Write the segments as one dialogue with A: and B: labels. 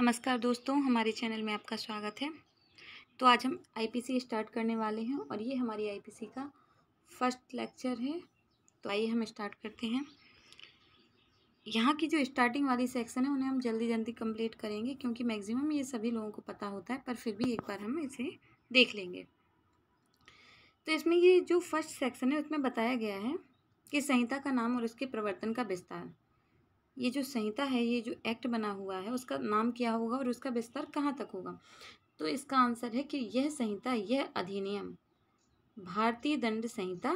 A: नमस्कार दोस्तों हमारे चैनल में आपका स्वागत है तो आज हम आईपीसी स्टार्ट करने वाले हैं और ये हमारी आईपीसी का फर्स्ट लेक्चर है तो आइए हम स्टार्ट करते हैं यहाँ की जो स्टार्टिंग वाली सेक्शन है उन्हें हम जल्दी जल्दी कंप्लीट करेंगे क्योंकि मैक्सिमम ये सभी लोगों को पता होता है पर फिर भी एक बार हम इसे देख लेंगे तो इसमें ये जो फर्स्ट सेक्शन है उसमें बताया गया है कि संहिता का नाम और उसके प्रवर्तन का विस्तार ये जो संहिता है ये जो एक्ट बना हुआ है उसका नाम क्या होगा और उसका विस्तार कहाँ तक होगा तो इसका आंसर है कि यह संहिता यह अधिनियम भारतीय दंड संहिता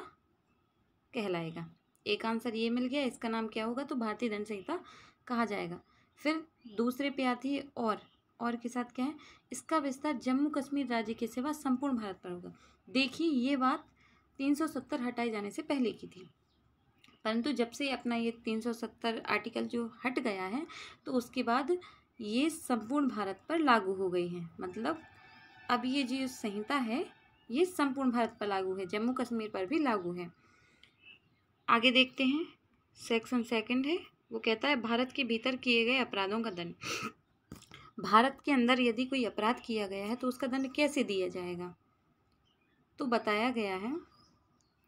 A: कहलाएगा एक आंसर ये मिल गया इसका नाम क्या होगा तो भारतीय दंड संहिता कहा जाएगा फिर दूसरे पे आती है और और के साथ क्या है इसका विस्तार जम्मू कश्मीर राज्य के सिवा संपूर्ण भारत पर होगा देखिए ये बात तीन सौ सत्तर हटाए जाने से पहले की थी परंतु जब से अपना ये तीन सौ सत्तर आर्टिकल जो हट गया है तो उसके बाद ये संपूर्ण भारत पर लागू हो गई है मतलब अब ये जो संहिता है ये संपूर्ण भारत पर लागू है जम्मू कश्मीर पर भी लागू है आगे देखते हैं सेक्शन सेकंड है वो कहता है भारत के भीतर किए गए अपराधों का दंड भारत के अंदर यदि कोई अपराध किया गया है तो उसका दंड कैसे दिया जाएगा तो बताया गया है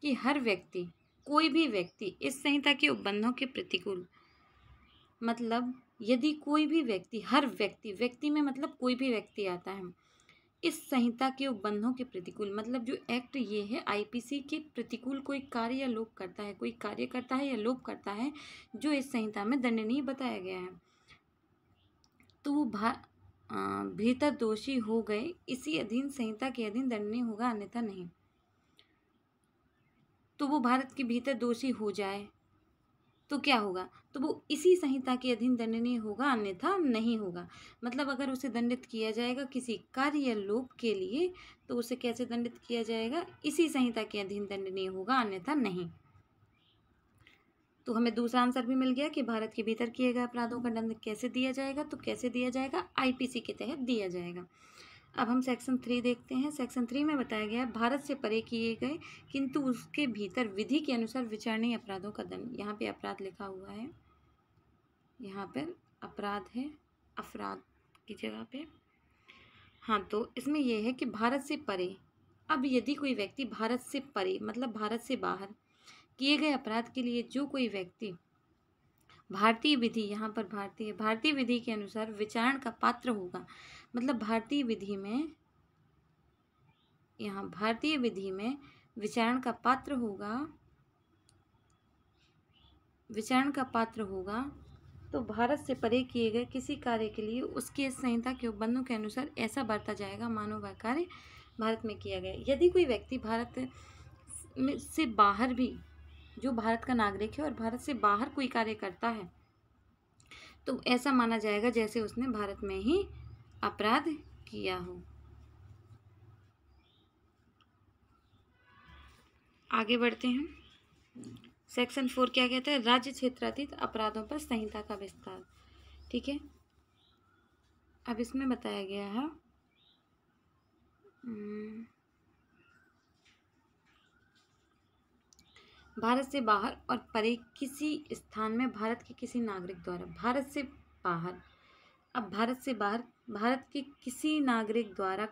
A: कि हर व्यक्ति कोई भी व्यक्ति इस संहिता के उपबंधों के प्रतिकूल मतलब यदि कोई भी व्यक्ति हर व्यक्ति व्यक्ति में मतलब कोई भी व्यक्ति आता है इस संहिता के उपबंधों के प्रतिकूल मतलब जो एक्ट ये है आईपीसी के प्रतिकूल कोई कार्य या लोप करता है कोई कार्य करता है या लोप करता है जो इस संहिता में दंडनीय बताया गया है तो वो भा भीतर दोषी हो गए इसी अधीन संहिता के अधीन दंडनीय होगा अन्यथा नहीं तो वो भारत के भीतर दोषी हो जाए तो क्या होगा तो वो इसी संहिता के अधीन दंडनीय होगा अन्यथा नहीं होगा मतलब अगर उसे दंडित किया जाएगा किसी कार्य या लोप के लिए तो उसे कैसे दंडित किया जाएगा इसी संहिता के अधीन दंडनीय होगा अन्यथा नहीं तो हमें दूसरा आंसर भी मिल गया कि भारत के भीतर किए गए अपराधों का दंड कैसे दिया जाएगा तो कैसे दिया जाएगा आईपीसी के तहत दिया जाएगा अब हम सेक्शन थ्री देखते हैं सेक्शन थ्री में बताया गया है भारत से परे किए गए किंतु उसके भीतर विधि के अनुसार विचारणीय अपराधों का दंड यहाँ पे अपराध लिखा हुआ है यहाँ पर अपराध है अपराध की जगह पे हाँ तो इसमें यह है कि भारत से परे अब यदि कोई व्यक्ति भारत से परे मतलब भारत से बाहर किए गए अपराध के लिए जो कोई व्यक्ति भारतीय विधि यहाँ पर भारतीय भारतीय विधि के अनुसार विचारण का पात्र होगा मतलब भारतीय विधि में यहाँ भारतीय विधि में विचारण का पात्र होगा विचारण का पात्र होगा तो भारत से परे किए गए किसी कार्य के लिए उसके संहिता के उपबंधों के अनुसार ऐसा बरता जाएगा मानो वह कार्य भारत में किया गया यदि कोई व्यक्ति भारत में से बाहर भी जो भारत का नागरिक है और भारत से बाहर कोई कार्य करता है तो ऐसा माना जाएगा जैसे उसने भारत में ही अपराध किया हो आगे बढ़ते हैं सेक्शन फोर क्या कहता है राज्य क्षेत्रातीत अपराधों पर संहिता का विस्तार ठीक है अब इसमें बताया गया है हम्म। भारत से बाहर और परे किसी स्थान में भारत के किसी नागरिक द्वारा भारत से बाहर अब भारत से बाहर भारत के किसी नागरिक द्वारा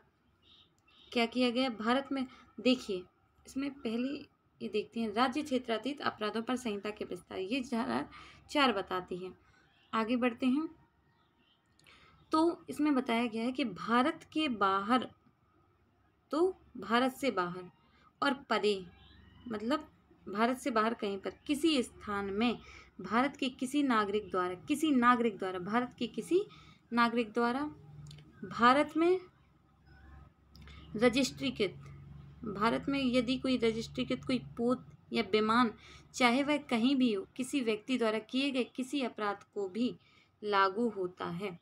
A: क्या किया गया भारत में देखिए इसमें पहली ये देखते हैं राज्य क्षेत्रातीत अपराधों पर संहिता के विस्तार ये धारा चार बताती है आगे बढ़ते हैं तो इसमें बताया गया है कि भारत के बाहर तो भारत से बाहर और परे मतलब भारत से बाहर कहीं पर किसी स्थान में भारत के किसी नागरिक द्वारा किसी नागरिक द्वारा भारत के किसी नागरिक द्वारा भारत में रजिस्ट्रीकृत भारत में यदि कोई रजिस्ट्रीकृत कोई पोत या विमान चाहे वह कहीं भी हो किसी व्यक्ति द्वारा किए गए किसी अपराध को भी लागू होता है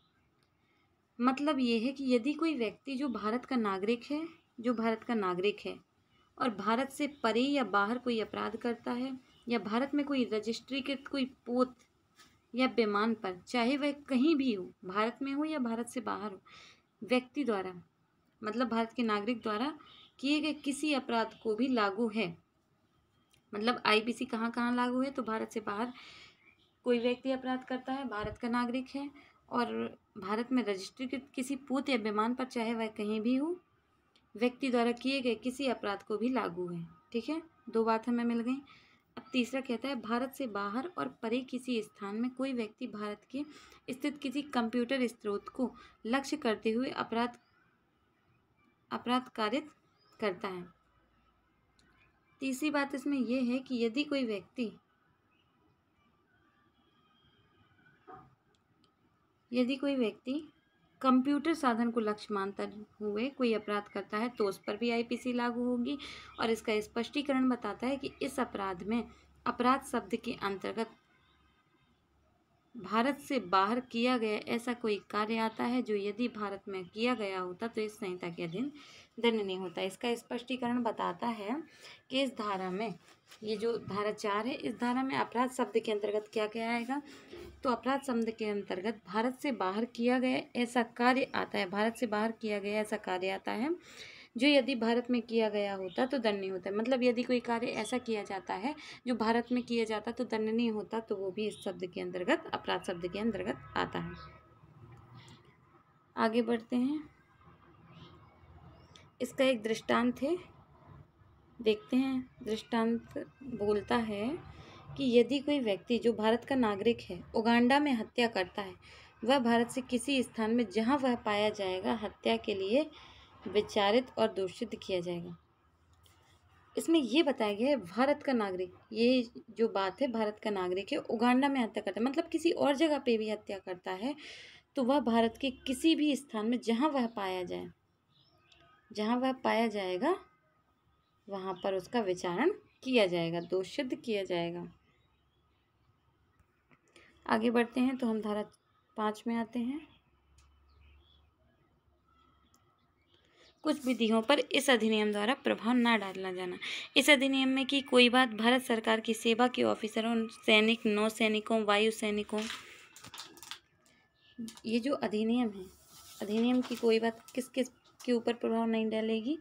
A: मतलब ये है कि यदि कोई व्यक्ति जो भारत का नागरिक है जो भारत का नागरिक है और भारत से परे या बाहर कोई अपराध करता है या भारत में कोई रजिस्ट्रीकृत कोई पोत या विमान पर चाहे वह कहीं भी हो भारत में हो या भारत से बाहर हो व्यक्ति द्वारा मतलब भारत के नागरिक द्वारा किए गए किसी अपराध को भी लागू है मतलब आईपीसी कहाँ कहाँ लागू है तो भारत से बाहर कोई व्यक्ति अपराध करता है भारत का नागरिक है और भारत में रजिस्ट्रीकृत किसी पूत या विमान पर चाहे वह कहीं भी हो व्यक्ति द्वारा किए गए किसी अपराध को भी लागू है ठीक है दो बात हमें मिल गई अब तीसरा कहता है भारत से बाहर और परे किसी स्थान में कोई व्यक्ति भारत के स्थित किसी कंप्यूटर स्रोत को लक्ष्य करते हुए अपराध अपराध कारित करता है तीसरी बात इसमें यह है कि यदि कोई व्यक्ति यदि कोई व्यक्ति कंप्यूटर साधन को लक्ष्य मानते हुए कोई अपराध करता है तो उस पर भी आईपीसी लागू होगी और इसका स्पष्टीकरण इस बताता है कि इस अपराध में अपराध शब्द के अंतर्गत भारत से बाहर किया गया ऐसा कोई कार्य आता है जो यदि भारत में किया गया होता तो इस संहिता के अधीन दंड नहीं होता इसका स्पष्टीकरण बताता है कि इस धारा में ये जो धारा चार है इस धारा में अपराध शब्द के अंतर्गत क्या क्या आएगा तो अपराध शब्द के अंतर्गत भारत से बाहर किया गया ऐसा कार्य आता है भारत से बाहर किया गया ऐसा कार्य आता है जो यदि भारत में किया गया होता तो दंड नहीं होता है मतलब यदि कोई कार्य ऐसा किया जाता है जो भारत में किया जाता तो दंड नहीं होता तो वो भी इस शब्द के अंतर्गत अपराध शब्द के अंतर्गत आता है आगे बढ़ते हैं इसका एक दृष्टांत है देखते हैं दृष्टांत बोलता है कि यदि कोई व्यक्ति जो भारत का नागरिक है उगांडा में हत्या करता है वह भारत से किसी स्थान में जहां वह पाया जाएगा हत्या के लिए विचारित और दूषित किया जाएगा इसमें यह बताया गया है भारत का नागरिक ये जो बात है भारत का नागरिक है उगांडा में हत्या करता है मतलब किसी और जगह पे भी हत्या करता है तो वह भारत के किसी भी स्थान में जहाँ वह पाया जाए जहाँ वह पाया जाएगा वहाँ पर उसका विचारण किया जाएगा दोष सिद्ध किया जाएगा आगे बढ़ते हैं तो हम धारा पाँच में आते हैं कुछ विधियों पर इस अधिनियम द्वारा प्रभाव न डालना जाना इस अधिनियम में कि कोई बात भारत सरकार की सेवा के ऑफिसरों सैनिक नौ सैनिकों वायु सैनिकों ये जो अधिनियम है अधिनियम की कोई बात किस किस के ऊपर प्रभाव नहीं डालेगी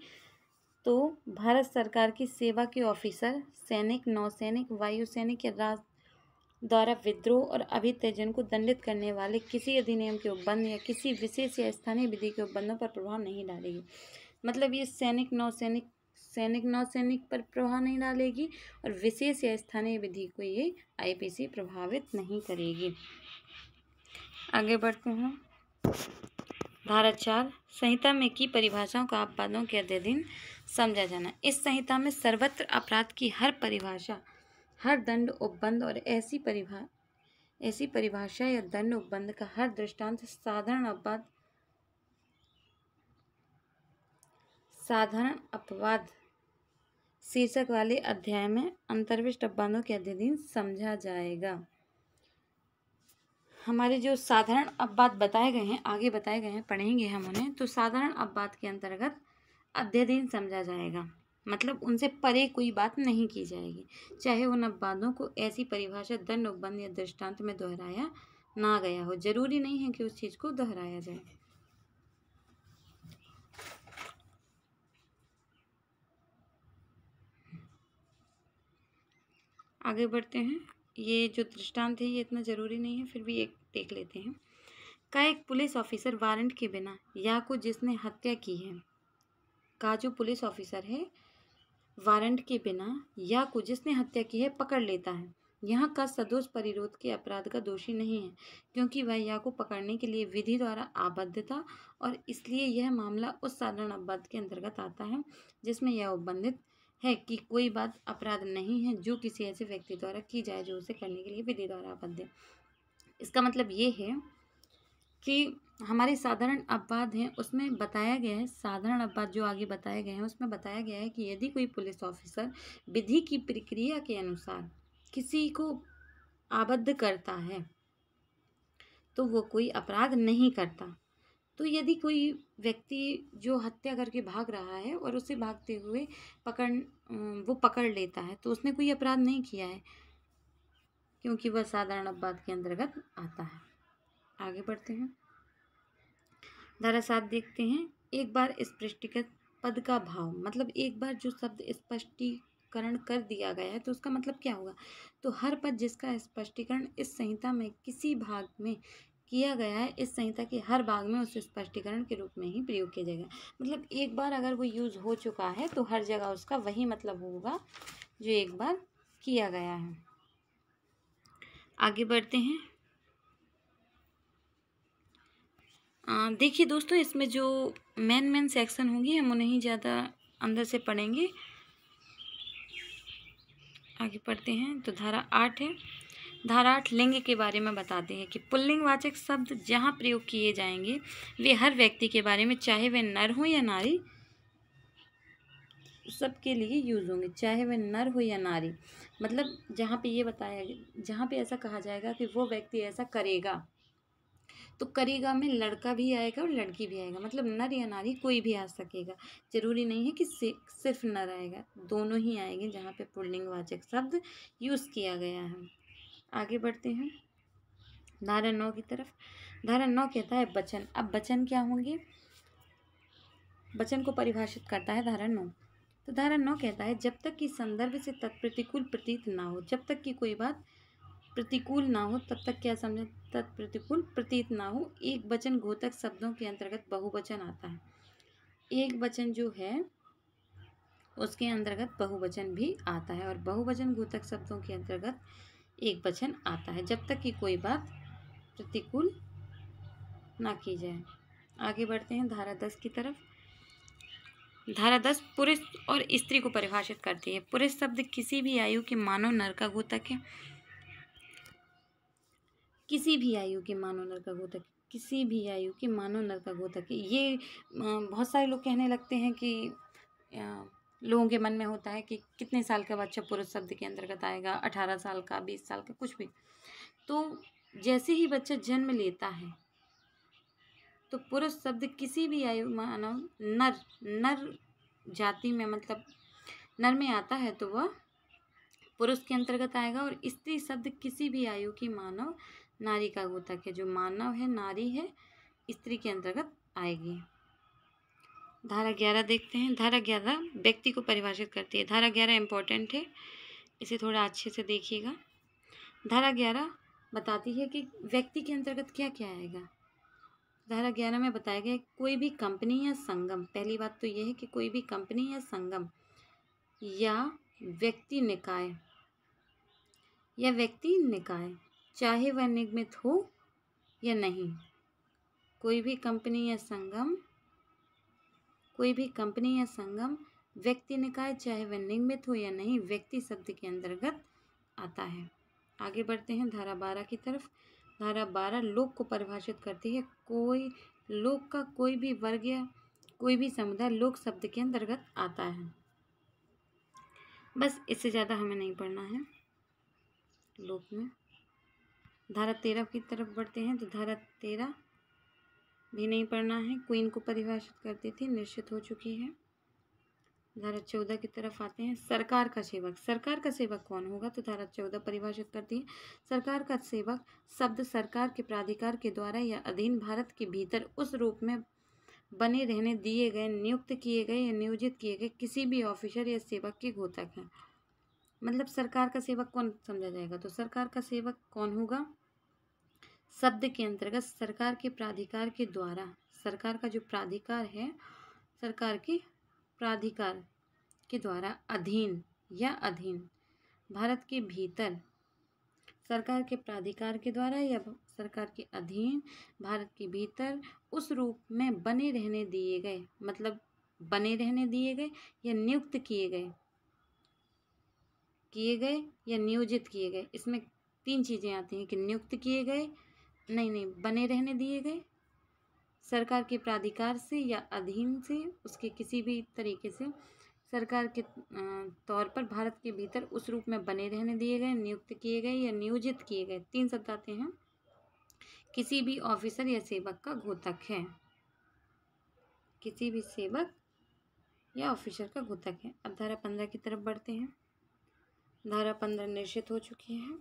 A: तो भारत सरकार की सेवा के ऑफिसर सैनिक नौसैनिक वायुसैनिक या राज द्वारा विद्रोह और अभित्यजन को दंडित करने वाले किसी अधिनियम के उपबंध या किसी विशेष या स्थानीय विधि के उपबंधों पर प्रभाव नहीं डालेगी मतलब ये सैनिक नौसैनिक सैनिक नौसैनिक पर प्रभाव नहीं डालेगी और विशेष या स्थानीय विधि को ये आईपीसी प्रभावित नहीं करेगी आगे बढ़ते हैं भारत चार संहिता में की परिभाषाओं का अपवादों के अध्ययन समझा जाना इस संहिता में सर्वत्र अपराध की हर परिभाषा हर दंड उपबंध और ऐसी परिभा ऐसी परिभाषा या दंड उपबंध का हर दृष्टांत साधारण अपवाद साधारण अपवाद शीर्षक वाले अध्याय में अंतर्विष्ट अपवादों के अध्ययन समझा जाएगा हमारे जो साधारण अपवाद बताए गए हैं आगे बताए गए हैं पढ़ेंगे हम उन्हें तो साधारण अपवाद के अंतर्गत अध्ययन समझा जाएगा मतलब उनसे परे कोई बात नहीं की जाएगी चाहे उन अपवादों को ऐसी परिभाषा दंड उपबंध या दृष्टांत में दोहराया ना गया हो जरूरी नहीं है कि उस चीज़ को दोहराया जाए आगे बढ़ते हैं ये जो दृष्टांत है ये इतना ज़रूरी नहीं है फिर भी एक देख लेते हैं का एक पुलिस ऑफिसर वारंट के बिना या को जिसने हत्या की है का जो पुलिस ऑफिसर है वारंट के बिना या को जिसने हत्या की है पकड़ लेता है यहाँ का सदोष परिरोध के अपराध का दोषी नहीं है क्योंकि वह या को पकड़ने के लिए विधि द्वारा आबद्ध था और इसलिए यह मामला उस साधारण अपराध के अंतर्गत आता है जिसमें यह उपबंधित है कि कोई बात अपराध नहीं है जो किसी ऐसे व्यक्ति द्वारा की जाए जो उसे करने के लिए विधि द्वारा आबद्ध है इसका मतलब ये है कि हमारे साधारण अपवाद हैं उसमें बताया गया है साधारण अपवाद जो आगे बताए गए हैं उसमें बताया गया है कि यदि कोई पुलिस ऑफिसर विधि की प्रक्रिया के अनुसार किसी को आबद्ध करता है तो वो कोई अपराध नहीं करता तो यदि कोई व्यक्ति जो हत्या करके भाग रहा है और उसे भागते हुए पकड़ वो पकड़ लेता है तो उसने कोई अपराध नहीं किया है क्योंकि वह साधारण अपवाद के अंतर्गत आता है आगे बढ़ते हैं धारा साथ देखते हैं एक बार स्पृष्टिगत पद का भाव मतलब एक बार जो शब्द स्पष्टीकरण कर दिया गया है तो उसका मतलब क्या होगा तो हर पद जिसका स्पष्टीकरण इस संहिता में किसी भाग में किया गया है इस संहिता के हर भाग में उस स्पष्टीकरण के रूप में ही प्रयोग किया जाएगा मतलब एक बार अगर वो यूज़ हो चुका है तो हर जगह उसका वही मतलब होगा जो एक बार किया गया है आगे बढ़ते हैं देखिए दोस्तों इसमें जो मेन मेन सेक्शन होंगी हम उन्हें ज़्यादा अंदर से पढ़ेंगे आगे पढ़ते हैं तो धारा आठ है धारा आठ लिंग के बारे में बताते हैं कि पुल्लिंग वाचक शब्द जहाँ प्रयोग किए जाएंगे वे हर व्यक्ति के बारे में चाहे वे नर हो या नारी सबके लिए यूज़ होंगे चाहे वह नर हो या नारी मतलब जहाँ पे ये बताया जहाँ पे ऐसा कहा जाएगा कि वो व्यक्ति ऐसा करेगा तो करेगा में लड़का भी आएगा और लड़की भी आएगा मतलब नर या नारी कोई भी आ सकेगा जरूरी नहीं है कि सिर्फ नर आएगा दोनों ही आएंगे जहाँ पे वाचक शब्द यूज़ किया गया है आगे बढ़ते हैं धारा नौ की तरफ धारा नौ कहता है बचन अब बचन क्या होंगे बचन को परिभाषित करता है धारा नौ तो धारा नौ कहता है जब तक कि संदर्भ से तत्प्रतिकूल प्रतीत ना हो जब तक कि कोई बात प्रतिकूल ना हो तब तक क्या समझे तत्प्रतिकूल प्रतीत ना हो एक वचन घोतक शब्दों के अंतर्गत बहुवचन आता है एक वचन जो है उसके अंतर्गत बहुवचन भी आता है और बहुवचन घोतक शब्दों के अंतर्गत एक वचन आता है जब तक कि कोई बात प्रतिकूल ना की जाए आगे बढ़ते हैं धारा दस की तरफ धारा दस पुरुष और स्त्री को परिभाषित करती है पुरुष शब्द किसी भी आयु के मानव नर का गोतक है किसी भी आयु के मानव नर का गोतक किसी भी आयु के मानव नर का गोतक है ये बहुत सारे लोग कहने लगते हैं कि लोगों के मन में होता है कि कितने साल का बच्चा पुरुष शब्द के अंतर्गत आएगा अठारह साल का बीस साल का कुछ भी तो जैसे ही बच्चा जन्म लेता है तो पुरुष शब्द किसी भी आयु मानव नर नर जाति में मतलब नर में आता है तो वह पुरुष के अंतर्गत आएगा और स्त्री शब्द किसी भी आयु की मानव नारी का गोतक है जो मानव है नारी है स्त्री के अंतर्गत आएगी धारा ग्यारह देखते हैं धारा ग्यारह व्यक्ति को परिभाषित करती है धारा ग्यारह इम्पोर्टेंट है इसे थोड़ा अच्छे से देखिएगा धारा ग्यारह बताती है कि व्यक्ति के अंतर्गत क्या क्या आएगा धारा ग्यारह में बताया गया कोई भी कंपनी या संगम पहली बात तो यह है कि कोई भी कंपनी या संगम या व्यक्ति निकाय या व्यक्ति निकाय चाहे वह निगमित हो या नहीं कोई भी कंपनी या संगम कोई भी कंपनी या संगम व्यक्ति निकाय चाहे वह निगमित हो या नहीं व्यक्ति शब्द के अंतर्गत आता है आगे बढ़ते हैं धारा बारह की तरफ धारा बारह लोक को परिभाषित करती है कोई लोक का कोई भी वर्ग या कोई भी समुदाय लोक शब्द के अंतर्गत आता है बस इससे ज़्यादा हमें नहीं पढ़ना है लोक में धारा तेरह की तरफ बढ़ते हैं तो धारा तेरह भी नहीं पढ़ना है क्वीन को परिभाषित करती थी निश्चित हो चुकी है धारा चौदह की तरफ आते हैं सरकार का सेवक सरकार का सेवक कौन होगा तो धारा चौदह परिभाषित करती है सरकार का सेवक शब्द सरकार के प्राधिकार के द्वारा या अधीन भारत के भीतर उस रूप में बने रहने दिए गए नियुक्त किए गए या नियोजित किए गए किसी भी ऑफिसर या सेवक के घोतक हैं मतलब सरकार का सेवक कौन समझा जाएगा तो सरकार का सेवक कौन होगा शब्द के अंतर्गत सरकार के प्राधिकार के द्वारा सरकार का जो प्राधिकार है सरकार के प्राधिकार के द्वारा अधीन या अधीन भारत के भीतर सरकार के प्राधिकार के द्वारा या सरकार के अधीन भारत के भीतर उस रूप में बने रहने दिए गए मतलब बने रहने दिए गए या नियुक्त किए गए किए गए या नियोजित किए गए इसमें तीन चीज़ें आती हैं कि नियुक्त किए गए नहीं नहीं बने रहने दिए गए सरकार के प्राधिकार से या अधीन से उसके किसी भी तरीके से सरकार के तौर पर भारत के भीतर उस रूप में बने रहने दिए गए नियुक्त किए गए या नियोजित किए गए तीन शब्द आते हैं किसी भी ऑफिसर या सेवक का घोतक है किसी भी सेवक या ऑफिसर का घोतक है अब धारा पंद्रह की तरफ बढ़ते हैं धारा पंद्रह निश्चित हो चुकी है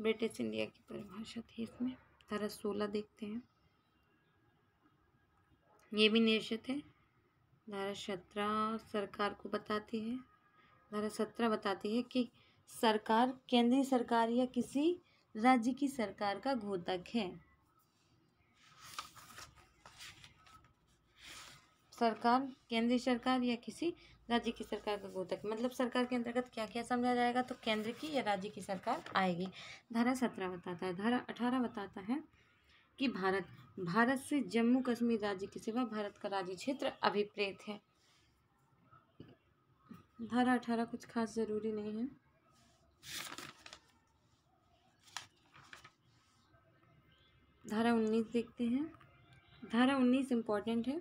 A: ब्रिटिश इंडिया की परिभाषा थी इसमें धारा सोलह देखते हैं ये भी निर्षित है धारा सत्रह सरकार को बताती है धारा सत्रह बताती है कि सरकार केंद्रीय सरकार या किसी राज्य की सरकार का घोतक है सरकार केंद्रीय सरकार या किसी राज्य की सरकार का गोतक मतलब सरकार के अंतर्गत क्या क्या समझा जाएगा तो केंद्र की या राज्य की सरकार आएगी धारा सत्रह बताता है धारा अठारह बताता है कि भारत भारत से जम्मू कश्मीर राज्य के सिवा भारत का राज्य क्षेत्र अभिप्रेत है धारा अठारह कुछ खास ज़रूरी नहीं है धारा उन्नीस देखते हैं धारा उन्नीस इम्पोर्टेंट है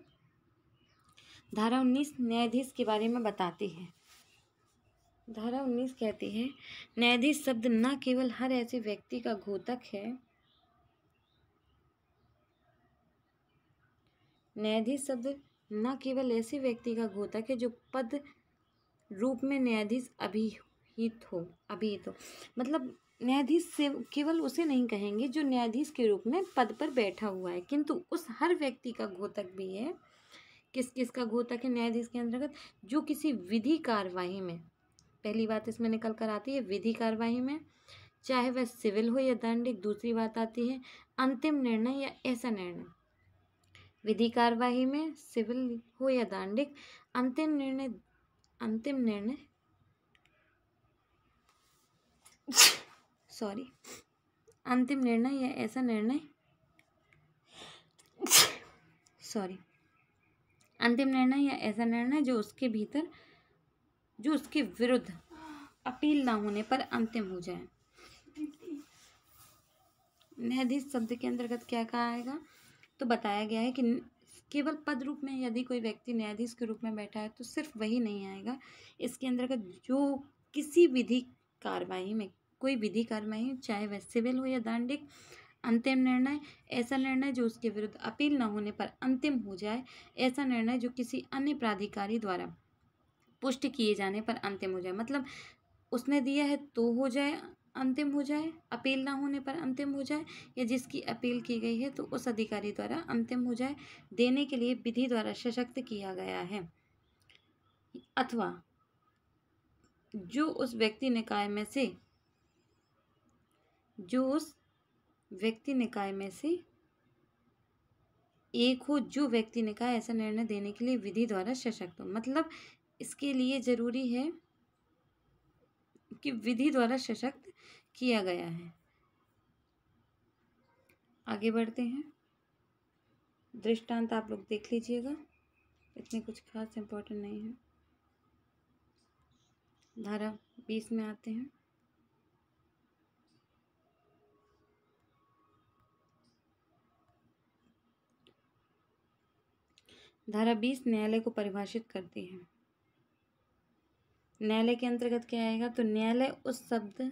A: धारा उन्नीस न्यायाधीश के बारे में बताती है धारा उन्नीस कहती है न्यायाधीश शब्द न केवल हर ऐसे व्यक्ति का घोतक है न्यायाधीश शब्द न केवल ऐसे व्यक्ति का घोतक है जो पद रूप में न्यायाधीश अभिहित हो अभिहित हो मतलब न्यायाधीश से केवल उसे नहीं कहेंगे जो न्यायाधीश के रूप में पद पर बैठा हुआ है किंतु उस हर व्यक्ति का घोतक भी है किस किस का घोतक है न्यायाधीश के अंतर्गत जो किसी विधि कार्यवाही में पहली बात इसमें निकल कर आती है विधि कार्यवाही में चाहे वह सिविल हो या दंडिक दूसरी बात आती है अंतिम निर्णय या ऐसा निर्णय विधि कार्यवाही में सिविल हो या दंडिक अंतिम निर्णय अंतिम निर्णय सॉरी अंतिम निर्णय या ऐसा निर्णय सॉरी अंतिम निर्णय या ऐसा निर्णय जो उसके भीतर जो उसके विरुद्ध अपील ना होने पर अंतिम हो जाए न्यायाधीश शब्द के अंतर्गत क्या कहा आएगा तो बताया गया है कि केवल पद रूप में यदि कोई व्यक्ति न्यायाधीश के रूप में बैठा है तो सिर्फ वही नहीं आएगा इसके अंतर्गत जो किसी विधि कार्रवाई में कोई विधि कार्रवाई चाहे वह सिविल हो या दांडिक अंतिम निर्णय ऐसा निर्णय जो उसके विरुद्ध अपील न होने पर अंतिम हो जाए ऐसा निर्णय जो किसी अन्य प्राधिकारी द्वारा पुष्ट किए जाने पर अंतिम हो जाए मतलब उसने दिया है तो हो जाए अंतिम हो जाए अपील ना होने पर अंतिम हो जाए या जिसकी अपील की गई है तो उस अधिकारी द्वारा अंतिम हो जाए देने के लिए विधि द्वारा सशक्त किया गया है अथवा जो उस व्यक्ति निकाय में से जो उस व्यक्ति निकाय में से एक हो जो व्यक्ति निकाय ऐसा निर्णय देने के लिए विधि द्वारा सशक्त हो मतलब इसके लिए जरूरी है कि विधि द्वारा सशक्त किया गया है आगे बढ़ते हैं दृष्टांत आप लोग देख लीजिएगा इतने कुछ खास इम्पोर्टेंट नहीं है धारा बीस में आते हैं धारा बीस न्यायालय को परिभाषित करती है न्यायालय के अंतर्गत क्या आएगा तो न्यायालय उस शब्द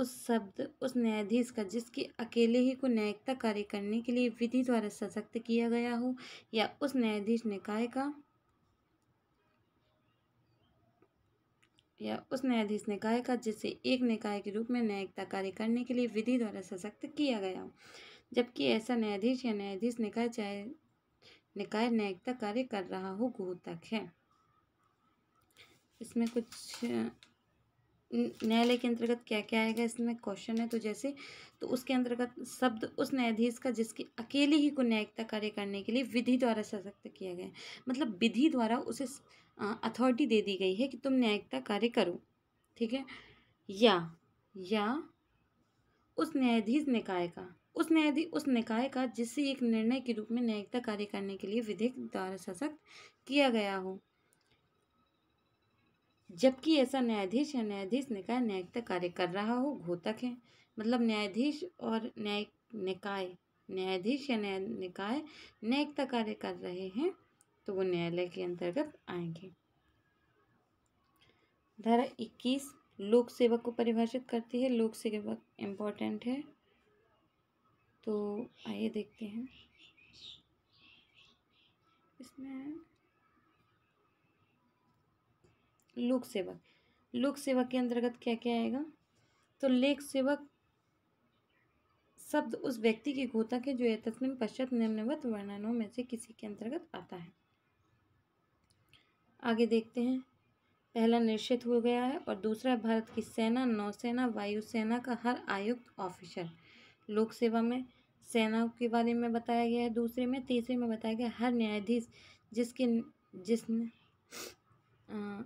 A: उस शब्द उस न्यायाधीश का जिसकी अकेले ही को न्यायिकता कार्य करने के लिए विधि द्वारा सशक्त किया गया हो या उस न्यायाधीश निकाय का या उस न्यायाधीश निकाय का जिसे एक निकाय के रूप में न्यायिकता कार्य करने के लिए विधि द्वारा सशक्त किया गया हो जबकि ऐसा न्यायाधीश या न्यायाधीश निकाय चाहे निकाय न्यायिकता कार्य कर रहा हो तक है इसमें कुछ न्यायालय के अंतर्गत क्या क्या आएगा इसमें क्वेश्चन है तो जैसे तो उसके अंतर्गत शब्द उस न्यायाधीश का जिसकी अकेले ही को न्यायिकता कार्य करने के लिए विधि द्वारा सशक्त किया गया मतलब विधि द्वारा उसे अथॉरिटी दे दी गई है कि तुम न्यायिकता कार्य करो ठीक है या या उस न्यायाधीश निकाय का उस न्यायाधीश उस निकाय का जिससे एक निर्णय के रूप में न्यायिकता कार्य करने के लिए विधेयक द्वारा सशक्त किया गया हो जबकि ऐसा न्यायाधीश या न्यायाधीश निकाय न्यायिकता कार्य कर रहा हो घोतक है मतलब न्यायाधीश और न्यायिक निकाय न्यायाधीश या न्याय निकाय न्यायिकता कार्य कर रहे हैं तो वो न्यायालय के अंतर्गत आएंगे धारा इक्कीस लोक सेवक को परिभाषित करती है लोक सेवक इम्पोर्टेंट है तो आइए देखते हैं इसमें लोक सेवक लोक सेवक के अंतर्गत क्या क्या आएगा तो लेख सेवक शब्द उस व्यक्ति की गोता के जो है तस्मिन पश्चात निम्नवत वर्णनों में से किसी के अंतर्गत आता है आगे देखते हैं पहला निश्चित हो गया है और दूसरा भारत की सेना नौसेना वायुसेना का हर आयुक्त ऑफिसर लोक सेवा में सेना के बारे में बताया गया है दूसरे में तीसरे में बताया गया हर न्यायाधीश जिसके जिसने आ,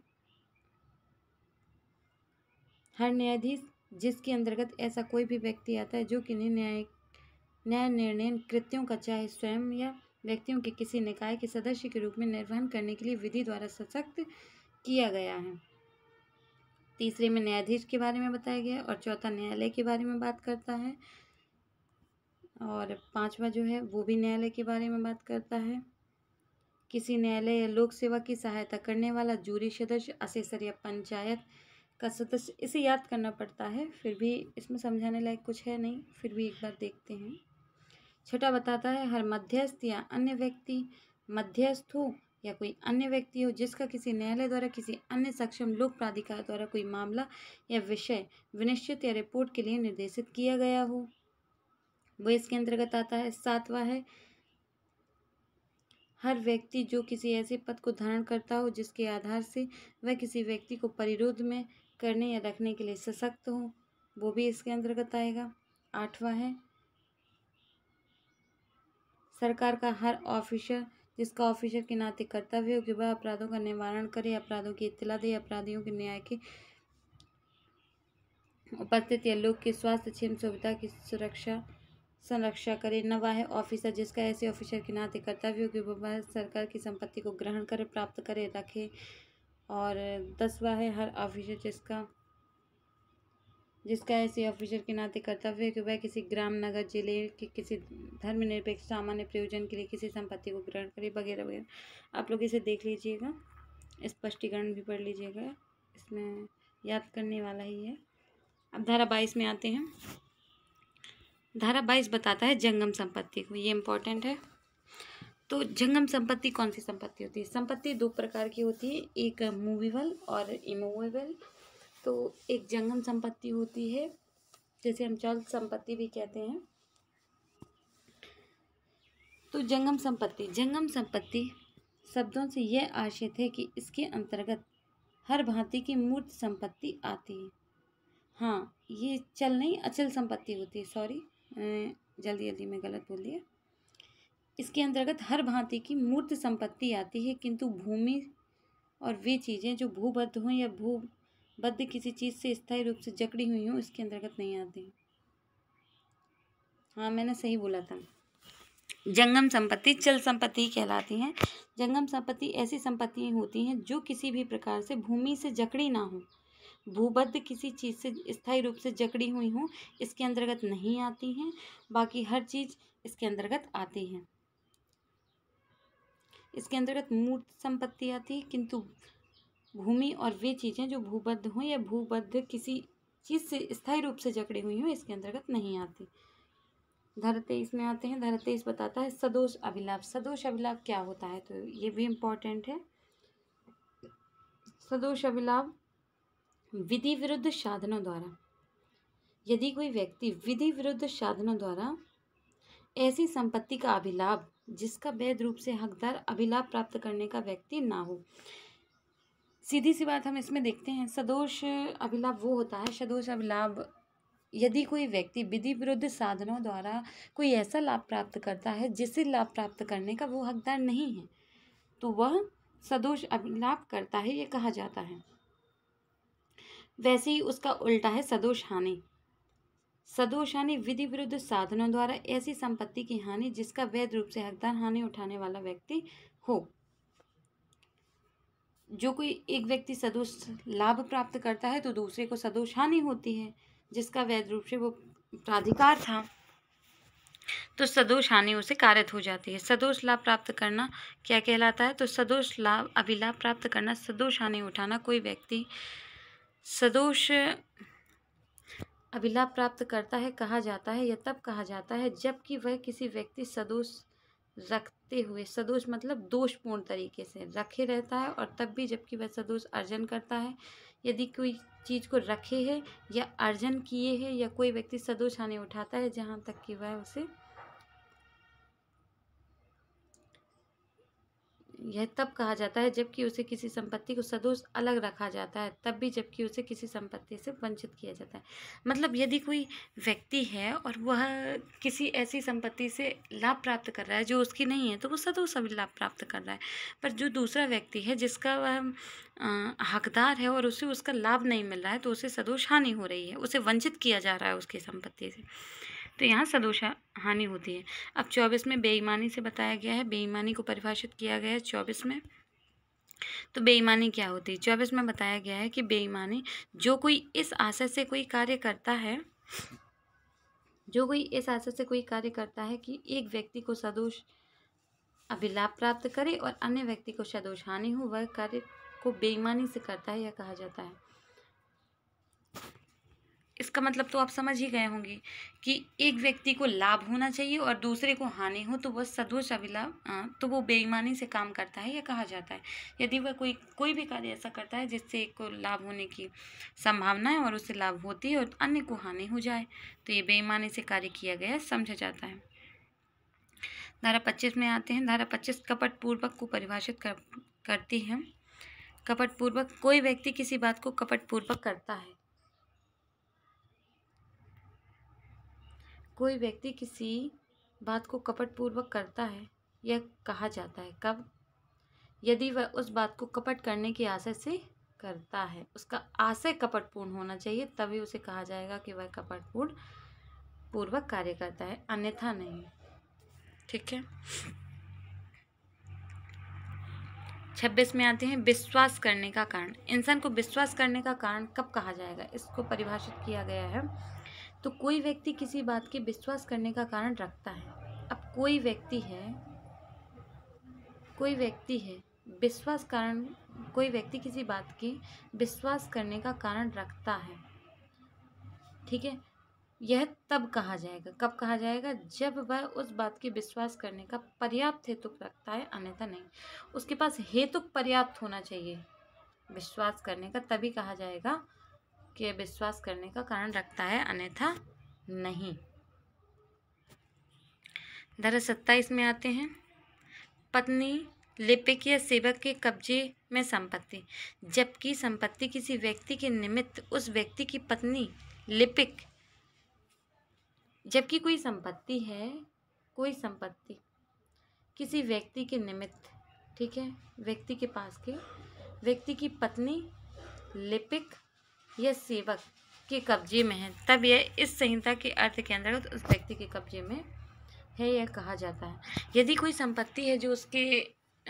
A: हर न्यायाधीश जिसके अंतर्गत ऐसा कोई भी व्यक्ति आता है जो कि न्याय न्याय निर्णय कृत्यों का चाहे स्वयं या व्यक्तियों के किसी निकाय के सदस्य के रूप में निर्वहन करने के लिए विधि द्वारा सशक्त किया गया है तीसरे में न्यायाधीश के बारे में बताया गया और चौथा न्यायालय के बारे में बात करता है और पांचवा जो है वो भी न्यायालय के बारे में बात करता है किसी न्यायालय या लोक सेवा की सहायता करने वाला जूरी सदस्य असेसर या पंचायत का सदस्य इसे याद करना पड़ता है फिर भी इसमें समझाने लायक कुछ है नहीं फिर भी एक बार देखते हैं छठा बताता है हर मध्यस्थ या अन्य व्यक्ति मध्यस्थ हो या कोई अन्य व्यक्ति हो जिसका किसी न्यायालय द्वारा किसी अन्य सक्षम लोक प्राधिकार द्वारा कोई मामला या विषय विनिश्चित या रिपोर्ट के लिए निर्देशित किया गया हो वो इसके अंतर्गत आता है सातवा है हर व्यक्ति जो किसी ऐसे पद को धारण करता हो जिसके आधार से वह किसी व्यक्ति को परिरोध में करने या रखने के लिए सशक्त हो वो भी इसके अंतर्गत आएगा आठवां है सरकार का हर ऑफिसर जिसका ऑफिसर के नाते कर्तव्य हो कि वह अपराधों का निवारण करे अपराधों की इतला दे अपराधियों के न्याय के उपस्थित या लोग के स्वास्थ्य क्षेम सुविधा की सुरक्षा संरक्षा करे नवा है ऑफिसर जिसका ऐसे ऑफिसर के नाते कर्तव्य कि वह सरकार की संपत्ति को ग्रहण करे प्राप्त करे रखे और दसवा है हर ऑफिसर जिसका जिसका ऐसे ऑफिसर के नाते कर्तव्य है कि वह किसी ग्राम नगर जिले के किसी धर्मनिरपेक्ष सामान्य प्रयोजन के लिए किसी संपत्ति को ग्रहण करे वगैरह वगैरह आप लोग इसे देख लीजिएगा स्पष्टीकरण भी पढ़ लीजिएगा इसमें याद करने वाला ही है अब धारा बाईस में आते हैं धारा बाईस बताता है जंगम संपत्ति को ये इम्पोर्टेंट है तो जंगम संपत्ति कौन सी संपत्ति होती है संपत्ति दो प्रकार की होती है एक मूवेबल और इमूवेबल तो एक जंगम संपत्ति होती है जैसे हम चल संपत्ति भी कहते हैं तो जंगम संपत्ति जंगम संपत्ति शब्दों से यह आशय है कि इसके अंतर्गत हर भांति की मूर्त संपत्ति आती है हाँ ये चल नहीं अचल संपत्ति होती है सॉरी जल्दी जल्दी में गलत बोल दिया इसके अंतर्गत हर भांति की मूर्त संपत्ति आती है किंतु भूमि और वे चीज़ें जो भूबद्ध हों या भूबद्ध किसी चीज़ से स्थायी रूप से जकड़ी हुई हों इसके अंतर्गत नहीं आती हाँ मैंने सही बोला था जंगम संपत्ति चल संपत्ति कहलाती हैं जंगम संपत्ति ऐसी संपत्तियाँ होती हैं जो किसी भी प्रकार से भूमि से जकड़ी ना हो भूबद्ध किसी चीज़ से स्थायी रूप से जकड़ी हुई हूँ इसके अंतर्गत नहीं आती हैं बाकी हर चीज़ इसके अंतर्गत आती है इसके अंतर्गत मूर्त संपत्ति आती है किंतु भूमि और वे चीज़ें जो भूबद्ध हों या भूबद्ध किसी चीज़ से स्थायी रूप से जकड़ी हुई हों इसके अंतर्गत नहीं आती धरते तेईस में आते हैं धरते तेईस बताता है सदोष अभिलाप सदोष अभिलाप क्या होता है तो ये भी इम्पोर्टेंट है सदोष अभिलाप विधि विरुद्ध साधनों द्वारा यदि कोई व्यक्ति विधि विरुद्ध साधनों द्वारा ऐसी संपत्ति का अभिलाभ जिसका वैध रूप से हकदार अभिलाभ प्राप्त करने का व्यक्ति ना हो सीधी सी बात हम इसमें देखते हैं सदोष अभिलाभ वो होता है सदोष अभिलाभ यदि कोई व्यक्ति विधि विरुद्ध साधनों द्वारा कोई ऐसा लाभ प्राप्त करता है जिससे लाभ प्राप्त करने का वो हकदार नहीं है तो वह सदोष अभिलाभ करता है ये कहा जाता है वैसे ही उसका उल्टा है सदोष हानि सदोष हानि विधि विरुद्ध साधनों द्वारा ऐसी संपत्ति की हानि जिसका वैध रूप से हकदार हानि उठाने वाला व्यक्ति हो जो कोई एक व्यक्ति सदोष लाभ प्राप्त करता है तो दूसरे को सदोष हानि होती है जिसका वैध रूप से वो प्राधिकार था तो सदोष हानि उसे कारित हो जाती है सदोष लाभ प्राप्त करना क्या कहलाता है तो सदोष लाभ अभिलाभ प्राप्त करना सदोष हानि उठाना कोई व्यक्ति सदोष अभिलाप प्राप्त करता है कहा जाता है या तब कहा जाता है जबकि वह किसी व्यक्ति सदोष रखते हुए सदोष मतलब दोषपूर्ण तरीके से रखे रहता है और तब भी जबकि वह सदोष अर्जन करता है यदि कोई चीज़ को रखे है या अर्जन किए है या कोई व्यक्ति सदोष हानि उठाता है जहाँ तक कि वह उसे यह तब कहा जाता है जबकि उसे किसी संपत्ति को सदोष अलग रखा जाता है तब भी जबकि उसे किसी संपत्ति से वंचित किया जाता है मतलब यदि कोई व्यक्ति है और वह किसी ऐसी संपत्ति से लाभ प्राप्त कर रहा है जो उसकी नहीं है तो वो सदोष अभी लाभ प्राप्त कर रहा है पर जो दूसरा व्यक्ति है जिसका वह हकदार है और उसे उसका लाभ नहीं मिल रहा है तो उसे सदोष हानि हो रही है उसे वंचित किया जा रहा है उसकी संपत्ति से तो यहाँ सदोषा हानि होती है अब चौबीस में बेईमानी से बताया गया है बेईमानी को परिभाषित किया गया है चौबीस में तो बेईमानी क्या होती है चौबीस में बताया गया है कि बेईमानी जो कोई इस आशा से कोई कार्य करता है जो कोई इस आशय से कोई कार्य करता है कि एक व्यक्ति को सदोष अभिलाभ प्राप्त करे और अन्य व्यक्ति को सदोष हानि हो वह कार्य को बेईमानी से करता है यह कहा जाता है इसका मतलब तो आप समझ ही गए होंगे कि एक व्यक्ति को लाभ होना चाहिए और दूसरे को हानि हो तो वह सदोष अभिलाभ तो वो बेईमानी से काम करता है या कहा जाता है यदि वह कोई कोई भी कार्य ऐसा करता है जिससे एक को लाभ होने की संभावना है और उसे लाभ होती है और अन्य को हानि हो जाए तो ये बेईमानी से कार्य किया गया समझा जाता है धारा पच्चीस में आते हैं धारा पच्चीस कपट पूर्वक को परिभाषित कर, करती है कपटपूर्वक कोई व्यक्ति किसी बात को कपटपूर्वक करता है कोई व्यक्ति किसी बात को कपटपूर्वक करता है यह कहा जाता है कब यदि वह उस बात को कपट करने की आशय से करता है उसका आशय कपटपूर्ण होना चाहिए तभी उसे कहा जाएगा कि वह कपटपूर्ण पूर्वक कार्य करता है अन्यथा नहीं ठीक है छब्बीस में आते हैं विश्वास करने का कारण इंसान को विश्वास करने का कारण कब कहा जाएगा इसको परिभाषित किया गया है तो कोई व्यक्ति किसी बात के विश्वास करने का कारण रखता है अब कोई व्यक्ति है कोई व्यक्ति है विश्वास कारण कोई व्यक्ति किसी बात के विश्वास करने का कारण रखता है ठीक है यह तब कहा जाएगा कब कहा जाएगा जब वह उस बात के विश्वास करने का पर्याप्त हेतु रखता है अन्यथा नहीं उसके पास हेतु पर्याप्त होना चाहिए विश्वास करने का तभी कहा जाएगा के विश्वास करने का कारण रखता है अन्यथा नहीं धारा सत्ताईस में आते हैं पत्नी लिपिक या सेवक के कब्जे में संपत्ति जबकि संपत्ति किसी व्यक्ति के निमित्त उस व्यक्ति की पत्नी लिपिक जबकि कोई संपत्ति है कोई संपत्ति किसी व्यक्ति के निमित्त ठीक है व्यक्ति के पास के व्यक्ति की पत्नी लिपिक यह सेवक के कब्जे में है तब यह इस संहिता के अर्थ के अंतर्गत उस व्यक्ति के कब्जे में है यह कहा जाता है यदि कोई संपत्ति है जो उसके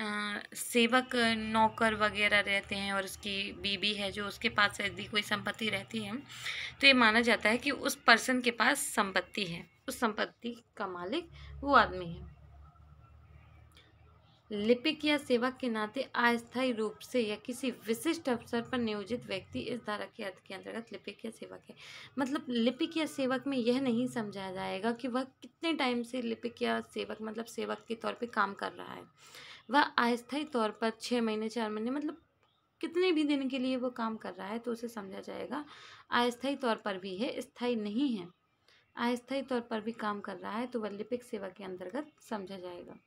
A: आ, सेवक नौकर वगैरह रहते हैं और उसकी बीबी है जो उसके पास यदि कोई संपत्ति रहती है तो ये माना जाता है कि उस पर्सन के पास संपत्ति है उस संपत्ति का मालिक वो आदमी है लिपिक या सेवक के नाते अस्थायी रूप से या किसी विशिष्ट अवसर पर नियोजित व्यक्ति इस धारा के अर्थ के अंतर्गत लिपिक या सेवक है मतलब लिपिक या सेवक में यह नहीं समझाया जाएगा कि वह कितने टाइम से लिपिक या सेवक मतलब सेवक के तौर पे काम कर रहा है वह अस्थायी तौर पर छः महीने चार महीने मतलब कितने भी दिन के लिए वो काम कर रहा है तो उसे समझा जाएगा अस्थायी तौर पर भी है स्थायी नहीं है अस्थायी तौर पर भी काम कर रहा है तो वह लिपिक सेवा के अंतर्गत समझा जाएगा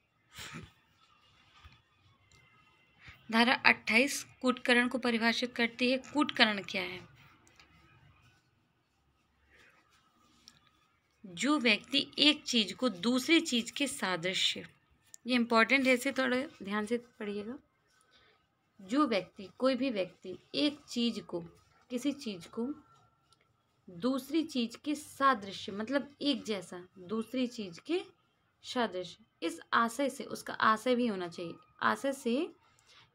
A: धारा 28 कूटकरण को परिभाषित करती है कूटकरण क्या है जो व्यक्ति एक चीज को दूसरी चीज के सादृश्य ये इंपॉर्टेंट है इसे थोड़ा ध्यान से पढ़िएगा जो व्यक्ति कोई भी व्यक्ति एक चीज को किसी चीज को दूसरी चीज के सादृश्य मतलब एक जैसा दूसरी चीज के सादृश्य इस आशय से उसका आशय भी होना चाहिए आशय से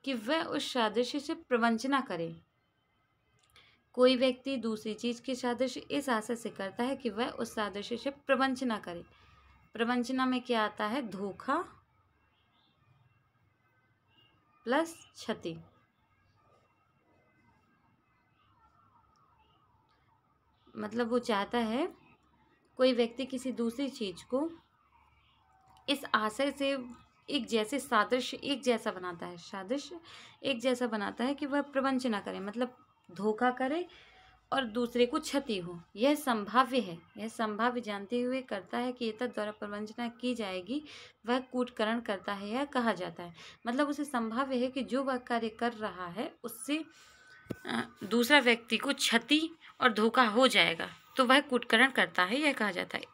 A: कि वह उस सादृश्य से प्रवंचना करे कोई व्यक्ति दूसरी चीज़ के सादृश्य इस आशा से करता है कि वह उस सादृश्य से प्रवंचना करे प्रवंचना में क्या आता है धोखा प्लस क्षति मतलब वो चाहता है कोई व्यक्ति किसी दूसरी चीज़ को इस आशय से एक जैसे सादृश्य एक जैसा बनाता है सादृश्य एक जैसा बनाता है कि वह प्रवंचना करे मतलब धोखा करे और दूसरे को क्षति हो यह संभाव्य है यह संभाव्य जानते हुए करता है कि एतद द्वारा प्रवंचना की जाएगी वह कूटकरण करता है यह कहा जाता है मतलब उसे संभाव्य है कि जो वह कार्य कर रहा है उससे दूसरा व्यक्ति को क्षति और धोखा हो जाएगा तो वह कूटकरण करता है यह कहा जाता है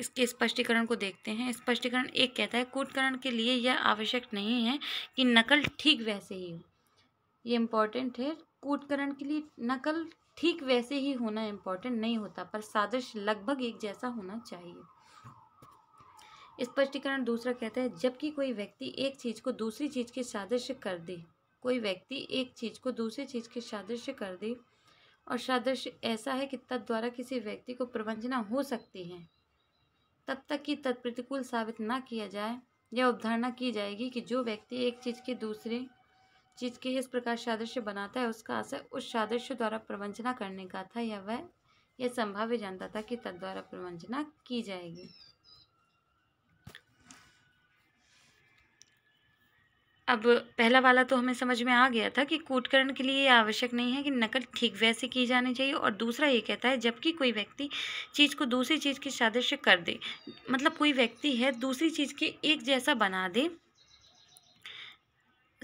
A: इसके स्पष्टीकरण को देखते हैं स्पष्टीकरण एक कहता है कूटकरण के लिए यह आवश्यक नहीं है कि नकल ठीक वैसे ही हो ये इम्पॉर्टेंट है कूटकरण के लिए नकल ठीक वैसे ही होना इम्पॉर्टेंट नहीं होता पर सादृश लगभग एक जैसा होना चाहिए स्पष्टीकरण दूसरा कहता है जबकि कोई व्यक्ति एक चीज़ को दूसरी चीज़ के सादृश्य कर दे कोई व्यक्ति एक चीज़ को दूसरी चीज़ के सादृश्य कर दे और सादृश्य ऐसा है कि तद द्वारा किसी व्यक्ति को प्रवंचना हो सकती है तब तक कि तत्प्रतिकूल साबित ना किया जाए यह अवधारणा की जाएगी कि जो व्यक्ति एक चीज़ के दूसरे चीज़ के इस प्रकार सादृश्य बनाता है उसका असर उस सादृश्य द्वारा प्रवंचना करने का था या वह यह संभाव्य जानता था कि तद्वारा प्रवंचना की जाएगी अब पहला वाला तो हमें समझ में आ गया था कि कूटकरण के लिए आवश्यक नहीं है कि नकल ठीक वैसे की जानी चाहिए और दूसरा ये कहता है जबकि कोई व्यक्ति चीज़ को दूसरी चीज़ की सादृश्य कर दे मतलब कोई व्यक्ति है दूसरी चीज़ के एक जैसा बना दे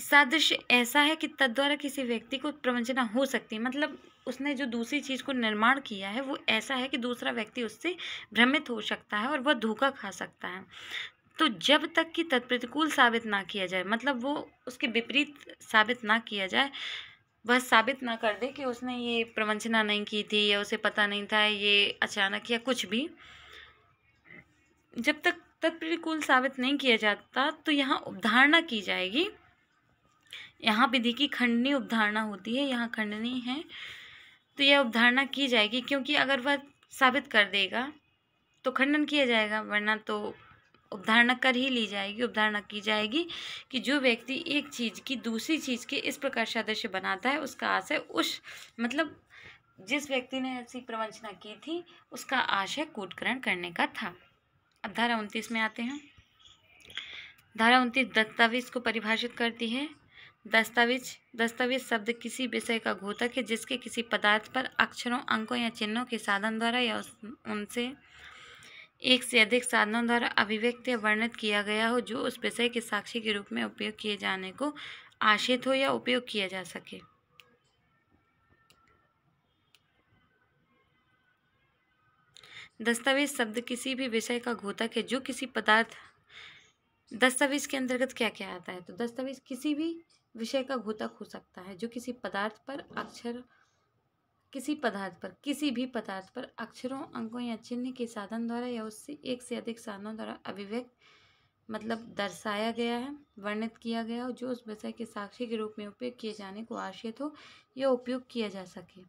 A: सादृश्य ऐसा है कि तद्वारा किसी व्यक्ति को प्रवंचना हो सकती है मतलब उसने जो दूसरी चीज़ को निर्माण किया है वो ऐसा है कि दूसरा व्यक्ति उससे भ्रमित हो सकता है और वह धोखा खा सकता है तो जब तक कि तत्प्रतिकूल साबित ना किया जाए मतलब वो उसके विपरीत साबित ना किया जाए वह साबित ना कर दे कि उसने ये प्रवंचना नहीं की थी या उसे पता नहीं था ये अचानक या कुछ भी जब तक तत्प्रतिकूल साबित नहीं किया जाता तो यहाँ उपधारणा की जाएगी यहाँ विधि की खंडनीय उपधारणा होती है यहाँ खंडनीय है तो यह उपधारणा की जाएगी क्योंकि अगर वह साबित कर देगा तो खंडन किया जाएगा वरना तो उपधारणा कर ही ली जाएगी उपधारणा की जाएगी कि जो व्यक्ति एक चीज़ की दूसरी चीज़ के इस प्रकार सादृश्य बनाता है उसका आशय उस मतलब जिस व्यक्ति ने ऐसी प्रवंचना की थी उसका आशय कूटकरण करने का था अब धारा उनतीस में आते हैं धारा उनतीस दस्तावेज को परिभाषित करती है दस्तावेज दस्तावेज शब्द किसी विषय का घोतक है जिसके किसी पदार्थ पर अक्षरों अंकों या चिन्हों के साधन द्वारा या उनसे एक से अधिक साधनों द्वारा अभिव्यक्त या वर्णित किया गया हो जो उस विषय के साक्षी के रूप में उपयोग किए जाने को आशित हो या उपयोग किया जा सके दस्तावेज शब्द किसी भी विषय का घोतक है जो किसी पदार्थ दस्तावेज के अंतर्गत क्या क्या आता है तो दस्तावेज किसी भी विषय का घोतक हो सकता है जो किसी पदार्थ पर अक्षर किसी पदार्थ पर किसी भी पदार्थ पर अक्षरों अंकों या चिन्ह के साधन द्वारा या उससे एक से अधिक साधनों द्वारा अभिव्यक्त मतलब दर्शाया गया है वर्णित किया गया और जो उस विषय के साक्षी के रूप में उपयोग किए जाने को आश्रित हो या उपयोग किया जा सके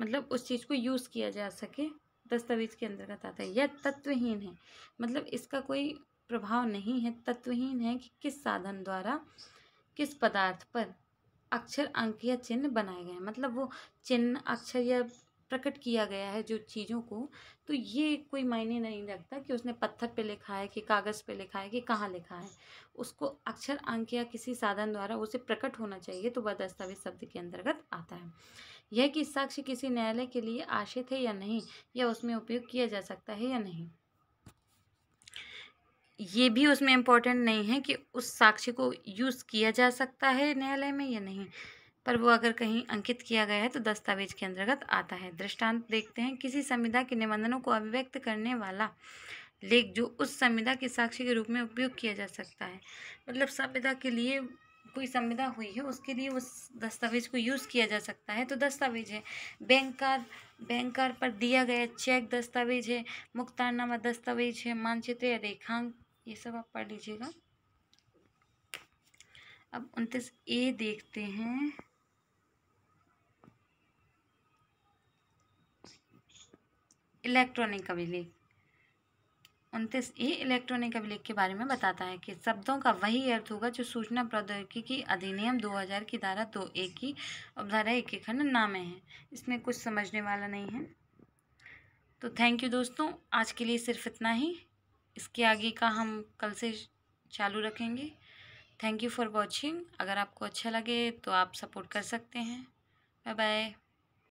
A: मतलब उस चीज़ को यूज़ किया जा सके दस्तावेज के अंतर्गत आता है यह तत्वहीन है मतलब इसका कोई प्रभाव नहीं है तत्वहीन है कि किस साधन द्वारा किस पदार्थ पर अक्षर अंक या चिन्ह बनाए गए हैं मतलब वो चिन्ह अक्षर या प्रकट किया गया है जो चीज़ों को तो ये कोई मायने नहीं रखता कि उसने पत्थर पे लिखा है कि कागज़ पे लिखा है कि कहाँ लिखा है उसको अक्षर अंक या किसी साधन द्वारा उसे प्रकट होना चाहिए तो वह दस्तावेज शब्द के अंतर्गत आता है यह कि साक्ष्य किसी न्यायालय के लिए आश्रित है या नहीं या उसमें उपयोग किया जा सकता है या नहीं ये भी उसमें इम्पोर्टेंट नहीं है कि उस साक्ष्य को यूज़ किया जा सकता है न्यायालय में या नहीं पर वो अगर कहीं अंकित किया गया है तो दस्तावेज के अंतर्गत आता है दृष्टांत देखते हैं किसी संविधा के निबंधनों को अभिव्यक्त करने वाला लेख जो उस संविदा के साक्ष्य के रूप में उपयोग किया जा सकता है मतलब संविदा के लिए कोई संविधा हुई है उसके लिए उस दस्तावेज को यूज़ किया जा सकता है तो दस्तावेज है बैंक कार बैंक पर दिया गया चेक दस्तावेज है मुख्तारनामा दस्तावेज है मानचित्र या रेखांक ये सब आप पढ़ लीजिएगा अब उनतीस ए देखते हैं इलेक्ट्रॉनिक अभिलेख उनतीस ए इलेक्ट्रॉनिक अभिलेख के बारे में बताता है कि शब्दों का वही अर्थ होगा जो सूचना प्रौद्योगिकी अधिनियम 2000 की धारा दो ए की अवधारा एक एक खंड नाम है इसमें कुछ समझने वाला नहीं है तो थैंक यू दोस्तों आज के लिए सिर्फ इतना ही इसके आगे का हम कल से चालू रखेंगे थैंक यू फॉर वॉचिंग अगर आपको अच्छा लगे तो आप सपोर्ट कर सकते हैं बाय बाय